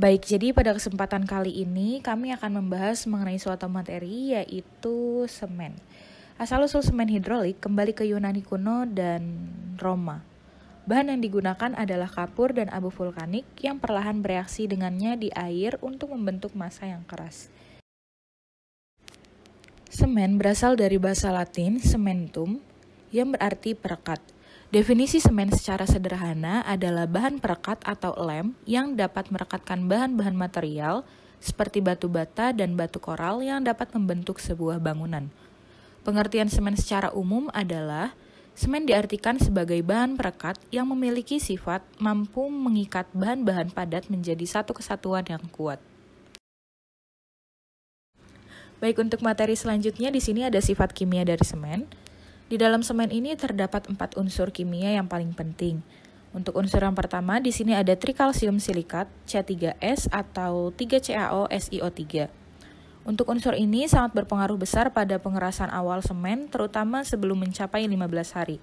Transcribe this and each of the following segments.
Baik, jadi pada kesempatan kali ini kami akan membahas mengenai suatu materi yaitu semen. Asal-usul semen hidrolik kembali ke Yunani kuno dan Roma. Bahan yang digunakan adalah kapur dan abu vulkanik yang perlahan bereaksi dengannya di air untuk membentuk massa yang keras. Semen berasal dari bahasa Latin sementum yang berarti perekat. Definisi semen secara sederhana adalah bahan perekat atau lem yang dapat merekatkan bahan-bahan material seperti batu bata dan batu koral yang dapat membentuk sebuah bangunan. Pengertian semen secara umum adalah semen diartikan sebagai bahan perekat yang memiliki sifat mampu mengikat bahan-bahan padat menjadi satu kesatuan yang kuat. Baik, untuk materi selanjutnya di sini ada sifat kimia dari semen. Di dalam semen ini terdapat empat unsur kimia yang paling penting. Untuk unsur yang pertama, di sini ada trikalsium silikat C3S atau 3CaOSiO3. Untuk unsur ini sangat berpengaruh besar pada pengerasan awal semen, terutama sebelum mencapai 15 hari.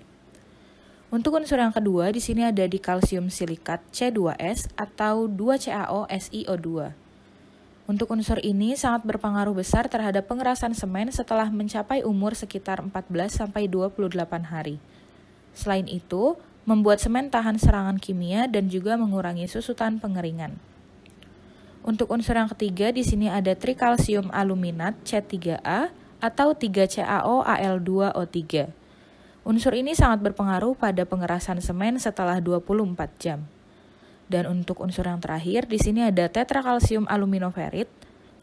Untuk unsur yang kedua, di sini ada dikalsium silikat C2S atau 2CaOSiO2. Untuk unsur ini sangat berpengaruh besar terhadap pengerasan semen setelah mencapai umur sekitar 14 28 hari. Selain itu, membuat semen tahan serangan kimia dan juga mengurangi susutan pengeringan. Untuk unsur yang ketiga di sini ada trikalsium aluminat C3A atau 3 caoal Al2O3. Unsur ini sangat berpengaruh pada pengerasan semen setelah 24 jam. Dan untuk unsur yang terakhir, di sini ada tetrakalsium aluminoferit,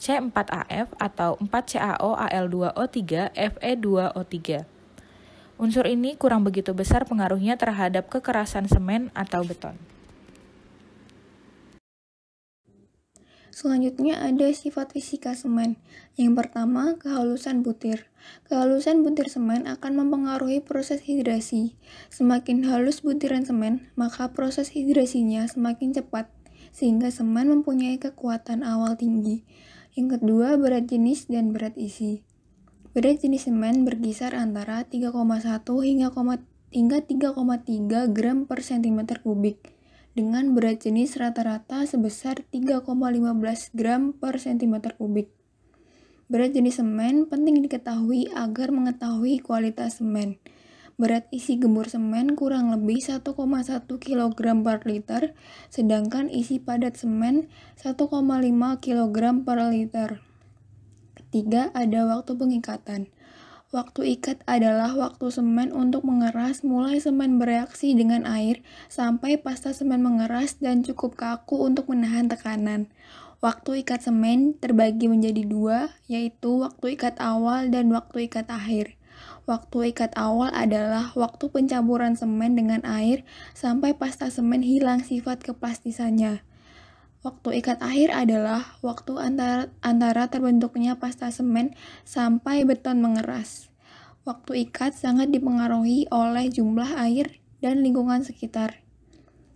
C4AF atau 4CaOAl2O3 Fe2O3. Unsur ini kurang begitu besar pengaruhnya terhadap kekerasan semen atau beton. Selanjutnya ada sifat fisika semen. Yang pertama, kehalusan butir. Kehalusan butir semen akan mempengaruhi proses hidrasi. Semakin halus butiran semen, maka proses hidrasinya semakin cepat, sehingga semen mempunyai kekuatan awal tinggi. Yang kedua, berat jenis dan berat isi. Berat jenis semen berkisar antara 3,1 hingga 3,3 gram per cm kubik dengan berat jenis rata-rata sebesar 3,15 gram per cm kubik. Berat jenis semen penting diketahui agar mengetahui kualitas semen. Berat isi gembur semen kurang lebih 1,1 kg per liter, sedangkan isi padat semen 1,5 kg per liter. Ketiga, ada waktu pengikatan. Waktu ikat adalah waktu semen untuk mengeras mulai semen bereaksi dengan air sampai pasta semen mengeras dan cukup kaku untuk menahan tekanan. Waktu ikat semen terbagi menjadi dua, yaitu waktu ikat awal dan waktu ikat akhir. Waktu ikat awal adalah waktu pencampuran semen dengan air sampai pasta semen hilang sifat keplastisannya. Waktu ikat akhir adalah waktu antara, antara terbentuknya pasta semen sampai beton mengeras. Waktu ikat sangat dipengaruhi oleh jumlah air dan lingkungan sekitar.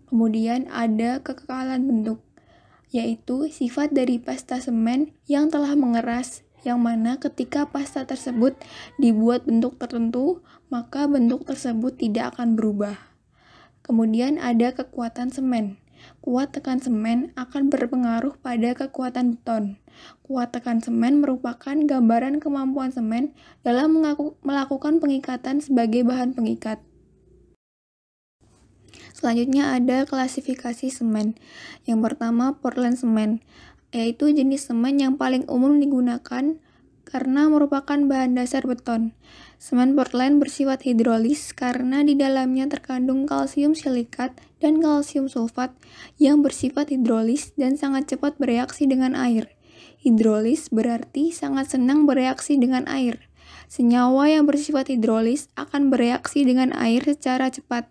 Kemudian ada kekekalan bentuk, yaitu sifat dari pasta semen yang telah mengeras yang mana ketika pasta tersebut dibuat bentuk tertentu, maka bentuk tersebut tidak akan berubah. Kemudian ada kekuatan semen, Kuat tekan semen akan berpengaruh pada kekuatan beton. Kuat tekan semen merupakan gambaran kemampuan semen dalam mengaku, melakukan pengikatan sebagai bahan pengikat. Selanjutnya ada klasifikasi semen. Yang pertama Portland semen, yaitu jenis semen yang paling umum digunakan karena merupakan bahan dasar beton. Semen Portland bersifat hidrolis karena di dalamnya terkandung kalsium silikat dan kalsium sulfat yang bersifat hidrolis dan sangat cepat bereaksi dengan air. Hidrolis berarti sangat senang bereaksi dengan air. Senyawa yang bersifat hidrolis akan bereaksi dengan air secara cepat.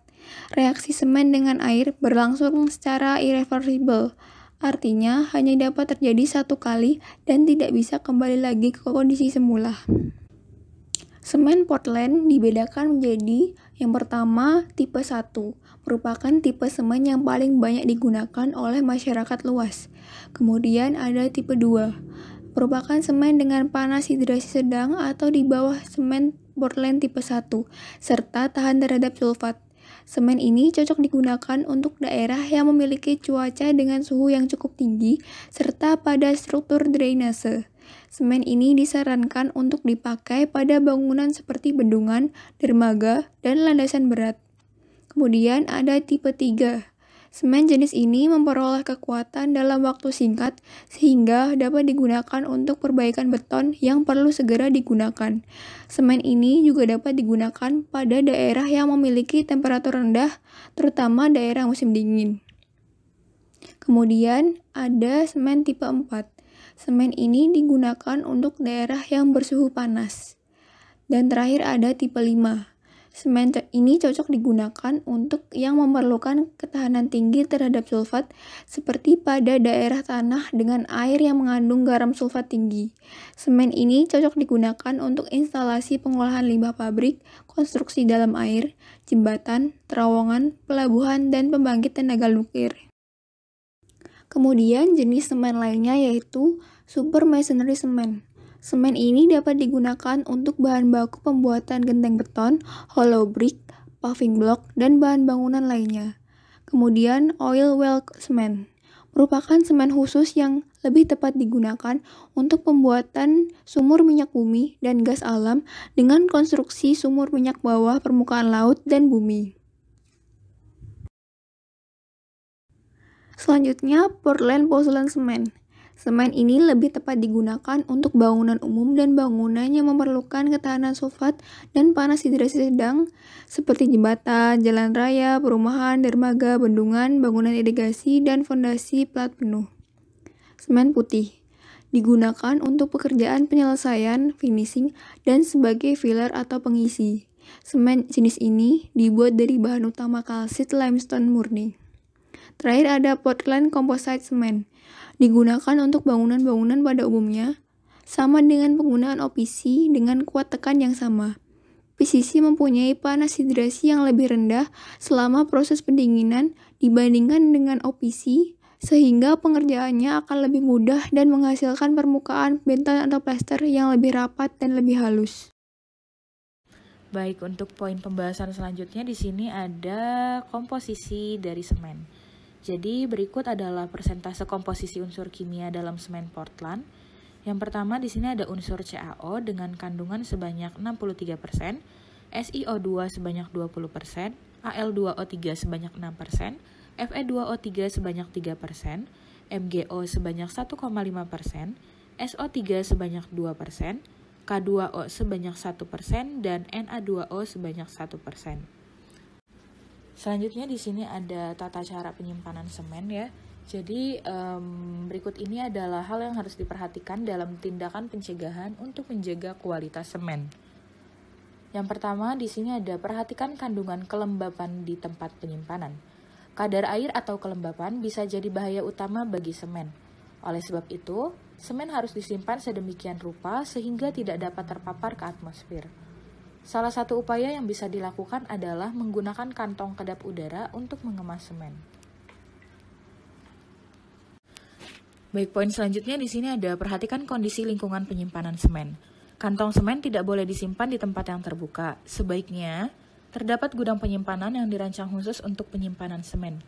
Reaksi semen dengan air berlangsung secara irreversible, artinya hanya dapat terjadi satu kali dan tidak bisa kembali lagi ke kondisi semula. Semen Portland dibedakan menjadi yang pertama tipe 1, merupakan tipe semen yang paling banyak digunakan oleh masyarakat luas. Kemudian ada tipe 2, merupakan semen dengan panas hidrasi sedang atau di bawah semen Portland tipe 1, serta tahan terhadap sulfat. Semen ini cocok digunakan untuk daerah yang memiliki cuaca dengan suhu yang cukup tinggi, serta pada struktur drainase. Semen ini disarankan untuk dipakai pada bangunan seperti bendungan, dermaga, dan landasan berat. Kemudian ada tipe 3. Semen jenis ini memperoleh kekuatan dalam waktu singkat sehingga dapat digunakan untuk perbaikan beton yang perlu segera digunakan. Semen ini juga dapat digunakan pada daerah yang memiliki temperatur rendah, terutama daerah musim dingin. Kemudian ada semen tipe 4. Semen ini digunakan untuk daerah yang bersuhu panas. Dan terakhir ada tipe 5. Semen ini cocok digunakan untuk yang memerlukan ketahanan tinggi terhadap sulfat seperti pada daerah tanah dengan air yang mengandung garam sulfat tinggi. Semen ini cocok digunakan untuk instalasi pengolahan limbah pabrik, konstruksi dalam air, jembatan, terowongan, pelabuhan, dan pembangkit tenaga nuklir. Kemudian jenis semen lainnya yaitu super masonry semen. Semen ini dapat digunakan untuk bahan baku pembuatan genteng beton, hollow brick, paving block, dan bahan bangunan lainnya. Kemudian oil well semen merupakan semen khusus yang lebih tepat digunakan untuk pembuatan sumur minyak bumi dan gas alam dengan konstruksi sumur minyak bawah permukaan laut dan bumi. Selanjutnya, Portland Porcelain Semen. Semen ini lebih tepat digunakan untuk bangunan umum dan bangunan yang memerlukan ketahanan sulfat dan panas hidrasi sedang seperti jembatan, jalan raya, perumahan, dermaga, bendungan, bangunan irigasi, dan fondasi plat penuh. Semen putih digunakan untuk pekerjaan penyelesaian, finishing, dan sebagai filler atau pengisi. Semen jenis ini dibuat dari bahan utama kalsit limestone murni. Terakhir ada Portland Composite Cement. Digunakan untuk bangunan-bangunan pada umumnya, sama dengan penggunaan OPC dengan kuat tekan yang sama. PCC mempunyai panas hidrasi yang lebih rendah selama proses pendinginan dibandingkan dengan OPC, sehingga pengerjaannya akan lebih mudah dan menghasilkan permukaan benton atau plester yang lebih rapat dan lebih halus. Baik, untuk poin pembahasan selanjutnya di sini ada komposisi dari semen. Jadi berikut adalah persentase komposisi unsur kimia dalam semen Portland. Yang pertama di sini ada unsur CaO dengan kandungan sebanyak 63%, SiO2 sebanyak 20%, Al2O3 sebanyak 6%, Fe2O3 sebanyak 3%, MgO sebanyak 1,5%, SO3 sebanyak 2%, K2O sebanyak 1%, dan Na2O sebanyak 1%. Selanjutnya di sini ada tata cara penyimpanan semen ya. Jadi um, berikut ini adalah hal yang harus diperhatikan dalam tindakan pencegahan untuk menjaga kualitas semen. Yang pertama di sini ada perhatikan kandungan kelembapan di tempat penyimpanan. Kadar air atau kelembapan bisa jadi bahaya utama bagi semen. Oleh sebab itu, semen harus disimpan sedemikian rupa sehingga tidak dapat terpapar ke atmosfer. Salah satu upaya yang bisa dilakukan adalah menggunakan kantong kedap udara untuk mengemas semen. Baik, poin selanjutnya di sini ada perhatikan kondisi lingkungan penyimpanan semen. Kantong semen tidak boleh disimpan di tempat yang terbuka. Sebaiknya, terdapat gudang penyimpanan yang dirancang khusus untuk penyimpanan semen.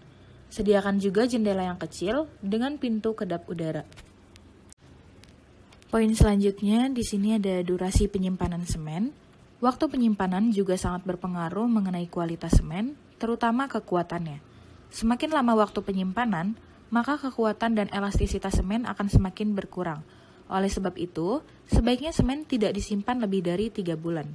Sediakan juga jendela yang kecil dengan pintu kedap udara. Poin selanjutnya di sini ada durasi penyimpanan semen. Waktu penyimpanan juga sangat berpengaruh mengenai kualitas semen, terutama kekuatannya. Semakin lama waktu penyimpanan, maka kekuatan dan elastisitas semen akan semakin berkurang. Oleh sebab itu, sebaiknya semen tidak disimpan lebih dari 3 bulan.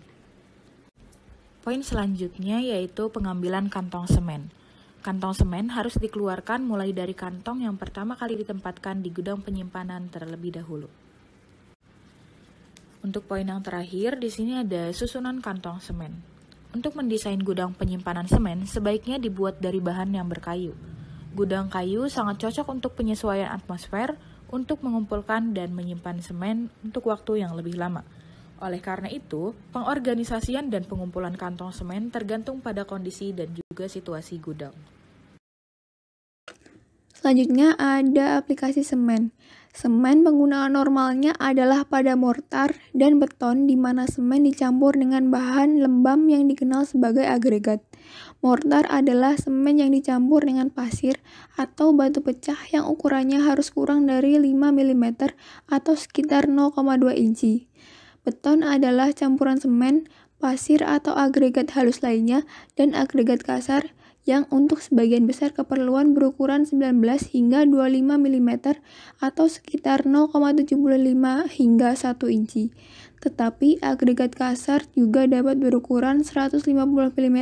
Poin selanjutnya yaitu pengambilan kantong semen. Kantong semen harus dikeluarkan mulai dari kantong yang pertama kali ditempatkan di gudang penyimpanan terlebih dahulu. Untuk poin yang terakhir, di sini ada susunan kantong semen. Untuk mendesain gudang penyimpanan semen, sebaiknya dibuat dari bahan yang berkayu. Gudang kayu sangat cocok untuk penyesuaian atmosfer, untuk mengumpulkan dan menyimpan semen untuk waktu yang lebih lama. Oleh karena itu, pengorganisasian dan pengumpulan kantong semen tergantung pada kondisi dan juga situasi gudang. Selanjutnya ada aplikasi semen. Semen penggunaan normalnya adalah pada mortar dan beton di mana semen dicampur dengan bahan lembam yang dikenal sebagai agregat. Mortar adalah semen yang dicampur dengan pasir atau batu pecah yang ukurannya harus kurang dari 5 mm atau sekitar 0,2 inci. Beton adalah campuran semen, pasir atau agregat halus lainnya, dan agregat kasar yang untuk sebagian besar keperluan berukuran 19 hingga 25 mm atau sekitar 0,75 hingga 1 inci. Tetapi agregat kasar juga dapat berukuran 150 mm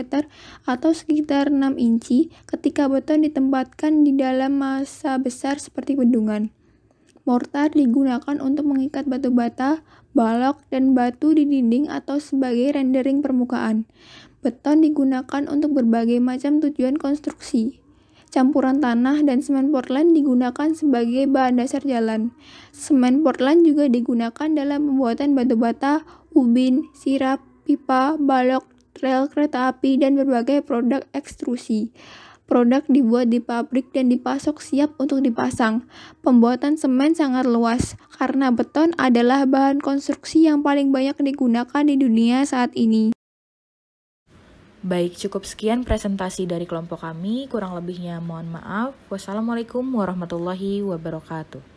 atau sekitar 6 inci ketika beton ditempatkan di dalam masa besar seperti bendungan. Mortar digunakan untuk mengikat batu bata, balok, dan batu di dinding atau sebagai rendering permukaan. Beton digunakan untuk berbagai macam tujuan konstruksi. Campuran tanah dan semen Portland digunakan sebagai bahan dasar jalan. Semen Portland juga digunakan dalam pembuatan batu bata, ubin, sirap, pipa, balok, rel kereta api, dan berbagai produk ekstrusi. Produk dibuat di pabrik dan dipasok siap untuk dipasang. Pembuatan semen sangat luas karena beton adalah bahan konstruksi yang paling banyak digunakan di dunia saat ini. Baik, cukup sekian presentasi dari kelompok kami. Kurang lebihnya mohon maaf. Wassalamualaikum warahmatullahi wabarakatuh.